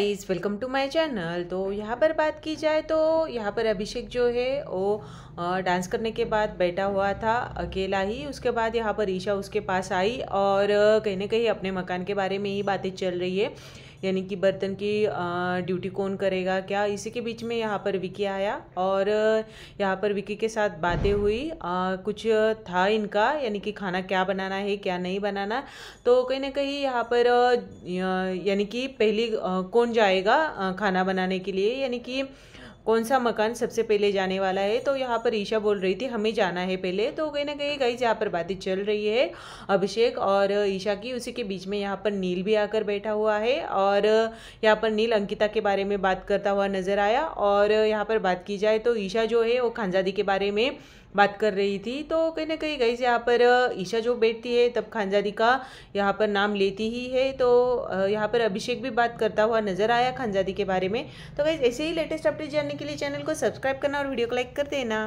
guys welcome to my channel तो यहाँ पर बात की जाए तो यहाँ पर अभिषेक जो है वो डांस करने के बाद बैठा हुआ था अकेला ही उसके बाद यहाँ पर ईशा उसके पास आई और कहीं ना कहीं अपने मकान के बारे में ही बातें चल रही है यानी कि बर्तन की ड्यूटी कौन करेगा क्या इसी के बीच में यहाँ पर विकी आया और यहाँ पर विकी के साथ बातें हुई आ, कुछ था इनका यानी कि खाना क्या बनाना है क्या नहीं बनाना तो कहीं ना कहीं यहाँ पर यानी कि पहली कौन जाएगा खाना बनाने के लिए यानी कि कौन सा मकान सबसे पहले जाने वाला है तो यहाँ पर ईशा बोल रही थी हमें जाना है पहले तो कहीं ना कहीं गई जहाँ पर बातें चल रही है अभिषेक और ईशा की उसी के बीच में यहाँ पर नील भी आकर बैठा हुआ है और यहाँ पर नील अंकिता के बारे में बात करता हुआ नजर आया और यहाँ पर बात की जाए तो ईशा जो है वो खानजादी के बारे में बात कर रही थी तो कहीं ना कहीं गई यहाँ पर ईशा जो बैठती है तब खानजादी का यहाँ पर नाम लेती ही है तो यहाँ पर अभिषेक भी बात करता हुआ नजर आया खानजादी के बारे में तो गई ऐसे ही लेटेस्ट अपडेट जानने के लिए चैनल को सब्सक्राइब करना और वीडियो को लाइक कर देना